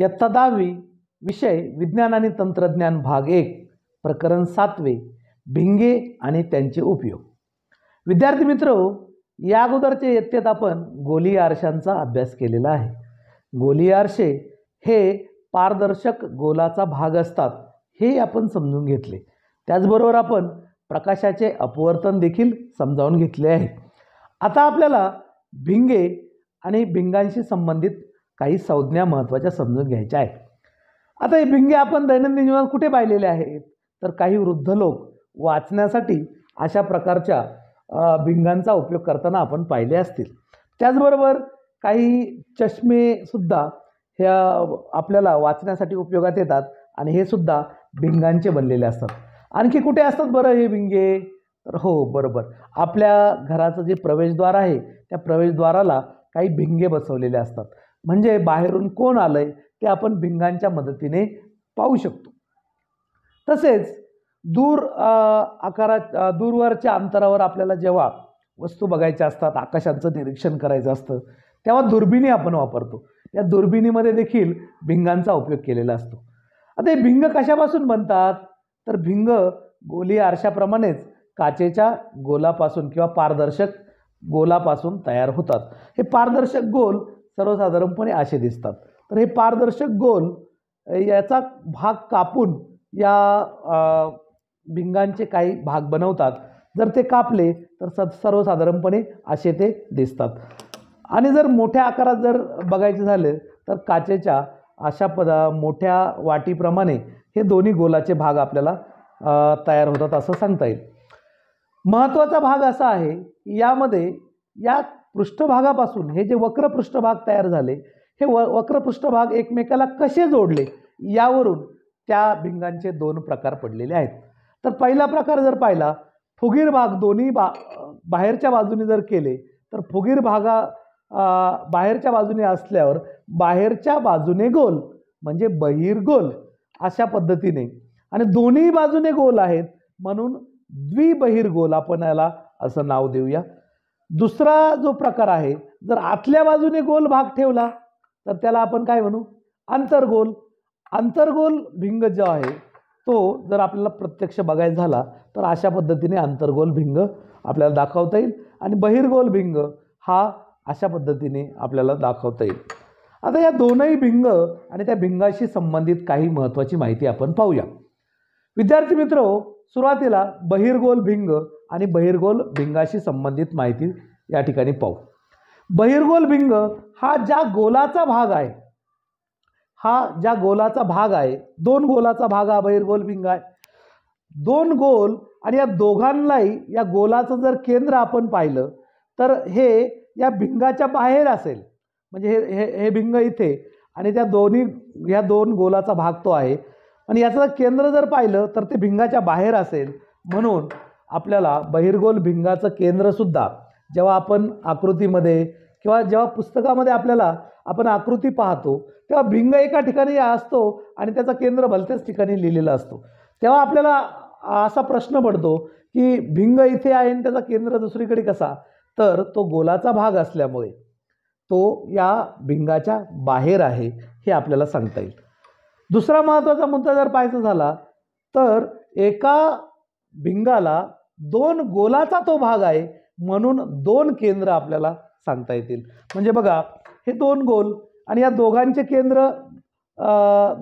इयत्ता दहावी विषय विज्ञान आणि तंत्रज्ञान भाग एक प्रकरण सातवे भिंगे आणि त्यांचे उपयोग विद्यार्थी मित्र या अगोदरच्या इयत्तेत आपण गोली आरशांचा अभ्यास केलेला आहे गोली आरशे हे पारदर्शक गोलाचा भाग असतात हे आपण समजून घेतले त्याचबरोबर आपण प्रकाशाचे अपवर्तन देखील समजावून घेतले आहे आता आपल्याला भिंगे आणि भिंगांशी संबंधित काही संज्ञा महत्त्वाच्या समजून घ्यायच्या आहेत आता हे भिंगे आपण दैनंदिन जीवनात कुठे पाहिलेले आहेत तर काही वृद्ध लोक वाचण्यासाठी अशा प्रकारच्या भिंगांचा उपयोग करताना आपण पाहिले असतील त्याचबरोबर काही चष्मेसुद्धा ह्या आपल्याला वाचण्यासाठी उपयोगात येतात आणि हे सुद्धा भिंगांचे बनलेले असतात आणखी कुठे असतात बरं हे भिंगे तर हो बरोबर आपल्या घराचं जे प्रवेशद्वार आहे त्या प्रवेशद्वाराला काही भिंगे बसवलेले असतात म्हणजे बाहेरून कोण आलं आहे ते आपण भिंगांच्या मदतीने पाहू शकतो तसेच दूर आकारा दूरवरच्या अंतरावर आपल्याला जेव्हा वस्तू बघायच्या असतात आकाशांचं निरीक्षण करायचं असतं तेव्हा दुर्बिणी आपण वापरतो या दुर्बिणीमध्ये देखील भिंगांचा उपयोग केलेला असतो आता हे भिंग कशापासून बनतात तर भिंग गोली आरशाप्रमाणेच काचेच्या गोलापासून किंवा पारदर्शक गोलापासून तयार होतात हे पारदर्शक गोल सर्वसाधारणपणे असे दिसतात तर हे पारदर्शक गोल याचा भाग कापून या भिंगांचे काही भाग बनवतात जर ते कापले तर स सर्वसाधारणपणे असे ते दिसतात आणि जर मोठ्या आकारात जर बघायचे झाले तर काचेच्या अशा पदा मोठ्या वाटीप्रमाणे हे दोन्ही गोलाचे भाग आपल्याला तयार होतात असं सांगता येईल महत्त्वाचा भाग असा आहे की यामध्ये या पृष्ठभागापासून हे जे वक्र पृष्ठभाग तयार झाले हे व वक्र पृष्ठभाग एकमेकाला कसे जोडले यावरून त्या भिंगांचे दोन प्रकार पडलेले आहेत तर पहिला प्रकार जर पाहिला फुगीर भाग दोन्ही बा बाहेरच्या बाजूने जर केले तर फुगीर भागा बाहेरच्या बाजूने असल्यावर बाहेरच्या बाजूने गोल म्हणजे बहिर्गोल अशा पद्धतीने आणि दोन्ही बाजूने गोल आहेत म्हणून द्विबहिर्गोल आपण याला असं नाव देऊया दुसरा जो प्रकार आहे जर आतल्या बाजूने गोल भाग ठेवला तर त्याला आपण काय म्हणू आंतरगोल आंतरगोल भिंग जो आहे तो जर आपल्याला प्रत्यक्ष बघायचा झाला तर अशा पद्धतीने आंतरगोल भिंग आपल्याला दाखवता येईल आणि बहिर्गोल भिंग हा अशा पद्धतीने आपल्याला दाखवता येईल आता या दोनही भिंग आणि त्या भिंगाशी संबंधित काही महत्त्वाची माहिती आपण पाहूया विद्यार्थी मित्रो सुरुवातीला बहिर्गोल भिंग आणि बहिर्गोल भिंगाशी संबंधित माहिती या ठिकाणी पाहू बहिर्गोल भिंग हा ज्या गोलाचा भाग आहे हा ज्या गोलाचा भाग आहे दोन गोलाचा भाग हा बहिर्गोल भिंग आहे दोन गोल आणि या दोघांनाही या गोलाचं जर केंद्र आपण पाहिलं तर हे या भिंगाच्या बाहेर असेल म्हणजे हे हे हे भिंग इथे आणि त्या दोन्ही या दोन गोलाचा भाग तो आहे आणि याचं केंद्र जर पाहिलं तर ते भिंगाच्या बाहेर असेल म्हणून आपल्याला बहिर्गोल भिंगाचं केंद्रसुद्धा जेव्हा आपण आकृतीमध्ये किंवा जेव्हा पुस्तकामध्ये आपल्याला आपण आकृती पाहतो तेव्हा भिंग एका ठिकाणी असतो आणि त्याचा केंद्र भलत्याच ठिकाणी लिहिलेला असतो तेव्हा आपल्याला असा प्रश्न पडतो की भिंग इथे आहे आणि त्याचा केंद्र दुसरीकडे कसा तर तो गोलाचा भाग असल्यामुळे तो या भिंगाच्या बाहेर आहे हे आपल्याला सांगता येईल दुसरा महत्त्वाचा मुद्दा जर पाहायचा झाला तर एका भिंगाला दोन गोलाचा तो भाग आहे म्हणून दोन केंद्र आपल्याला सांगता येतील म्हणजे बघा हे दोन गोल आणि या दोघांचे केंद्र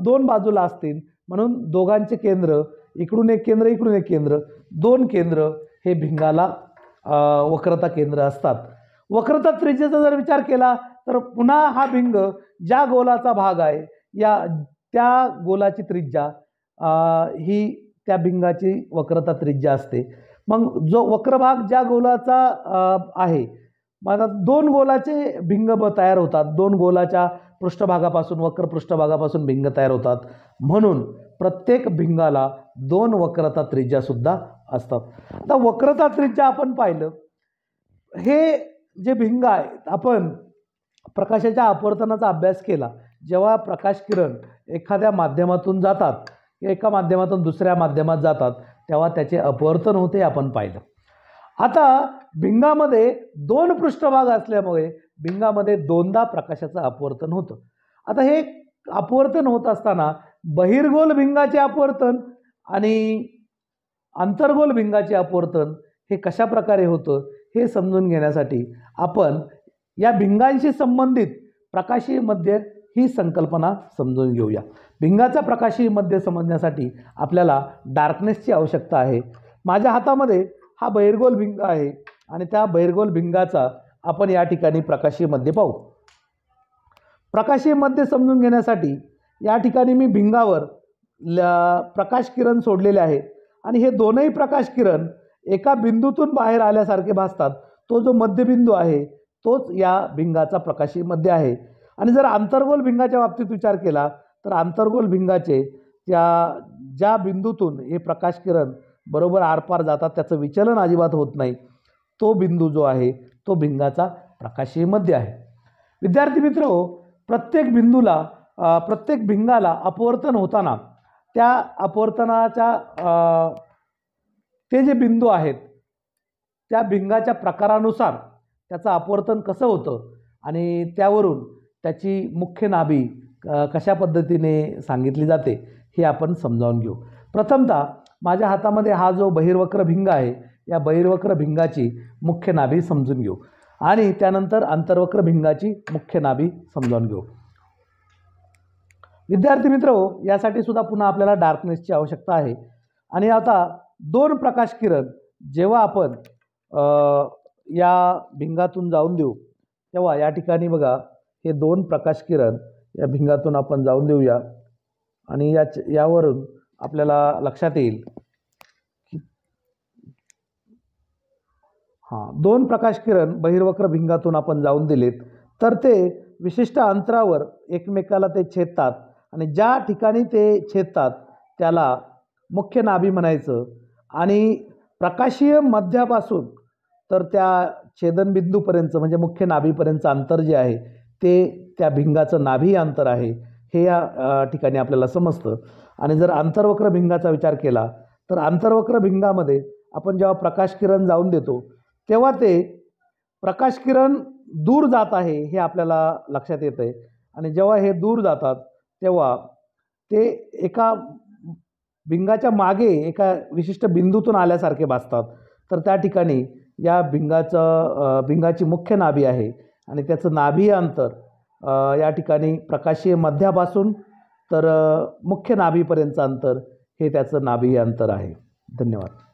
दोन बाजूला असतील म्हणून दोघांचे केंद्र इकडून एक केंद्र इकडून एक केंद्र दोन केंद्र हे भिंगाला वक्रता केंद्र असतात वक्रता त्रिज्येचा जर विचार केला तर पुन्हा हा भिंग ज्या गोलाचा भाग आहे या त्या गोलाची त्रिज्या ही त्या भिंगाची वक्रता त्रिज्या असते मग जो वक्रभाग ज्या गोलाचा आहे मग दोन गोलाचे भिंग तयार होतात दोन गोलाच्या पृष्ठभागापासून वक्र पृष्ठभागापासून भिंग तयार होतात म्हणून प्रत्येक भिंगाला दोन वक्रता त्रिज्यासुद्धा असतात आता वक्रता त्रिज्या आपण पाहिलं हे जे भिंग आहे आपण प्रकाशाच्या अपवर्तनाचा अभ्यास केला जेव्हा प्रकाश किरण एखाद्या माध्यमातून जातात एका माध्यमातून दुसऱ्या माध्यमात जातात तेव्हा त्याचे अपवर्तन होते आपण पाहिलं आता भिंगामध्ये दोन पृष्ठभाग असल्यामुळे भिंगामध्ये दोनदा प्रकाशाचं अपवर्तन होतं आता हे अपवर्तन होत असताना बहिर्गोल भिंगाचे अपवर्तन आणि आंतरगोल भिंगाचे अपवर्तन हे कशा प्रकारे होतं हे समजून घेण्यासाठी आपण या भिंगांशी संबंधित प्रकाशीमध्ये ही संकल्पना समजून घेऊया भिंगाचा प्रकाशी मध्य समजण्यासाठी आपल्याला डार्कनेसची आवश्यकता आहे माझ्या हातामध्ये हा बैरगोल भिंग आहे आणि त्या बैरगोल भिंगाचा आपण या ठिकाणी प्रकाशीय मध्य पाहू प्रकाशीय मध्य समजून घेण्यासाठी या ठिकाणी मी भिंगावर ल प्रकाश किरण सोडलेले आहे आणि हे दोनही प्रकाश किरण एका बिंदूतून बाहेर आल्यासारखे भासतात तो जो मध्यबिंदू आहे तोच या भिंगाचा प्रकाशीय मध्य आहे आणि जर आंतरगोल भिंगाच्या बाबतीत विचार केला तर आंतरगोल भिंगाचे त्या ज्या बिंदूतून हे प्रकाश किरण बरोबर आरपार जातात त्याचं विचलन अजिबात होत नाही तो बिंदू जो आहे तो भिंगाचा प्रकाशीय मध्य आहे विद्यार्थी मित्र प्रत्येक बिंदूला प्रत्येक भिंगाला अपवर्तन होताना त्या अपवर्तनाच्या ते जे बिंदू आहेत त्या भिंगाच्या प्रकारानुसार त्याचं अपवर्तन कसं होतं आणि त्यावरून त्याची मुख्य नाभी कशा पद्धतीने सांगितली जाते हे आपण समजावून घेऊ प्रथमतः माझ्या हातामध्ये हा जो बहिर्वक्र भिंग आहे या बहिर्वक्र भिंगाची मुख्य नाभी समजून घेऊ आणि त्यानंतर अंतर्वक्र भिंगाची मुख्य नाभी समजावून घेऊ विद्यार्थी मित्र हो, यासाठी सुद्धा पुन्हा आपल्याला डार्कनेसची आवश्यकता आहे आणि आता दोन प्रकाश किरण जेव्हा आपण या भिंगातून जाऊन देऊ तेव्हा या ठिकाणी बघा हे दोन प्रकाश किरण या भिंगातून आपण जाऊन देऊया आणि याच यावरून आपल्याला लक्षात येईल की हां दोन प्रकाश किरण बहिर्वक्र भिंगातून आपण जाऊन दिलेत तर ते विशिष्ट अंतरावर एकमेकाला ते छेदतात आणि ज्या ठिकाणी ते छेदतात त्याला मुख्य नाभी म्हणायचं आणि प्रकाशीय मध्यापासून तर त्या छेदनबिंदूपर्यंत म्हणजे मुख्य नाभीपर्यंत अंतर जे आहे ते त्या भिंगाचं नाभी अंतर आहे हे या ठिकाणी आपल्याला समजतं आणि जर अंतर्वक्र भिंगाचा विचार केला तर अंतर्वक्र भिंगामध्ये आपण जेव्हा प्रकाश किरण जाऊन देतो तेव्हा ते प्रकाश किरण दूर जात आहे हे आपल्याला लक्षात येतं आहे आणि जेव्हा हे दूर जातात तेव्हा ते एका भिंगाच्या मागे एका विशिष्ट बिंदूतून आल्यासारखे भासतात तर त्या ठिकाणी या भिंगाचं भिंगाची मुख्य नाभी आहे आणि त्याचं नाभीय अंतर या ठिकाणी प्रकाशीय मध्यापासून तर मुख्य नाभीपर्यंतचं अंतर हे त्याचं नाभीय अंतर आहे धन्यवाद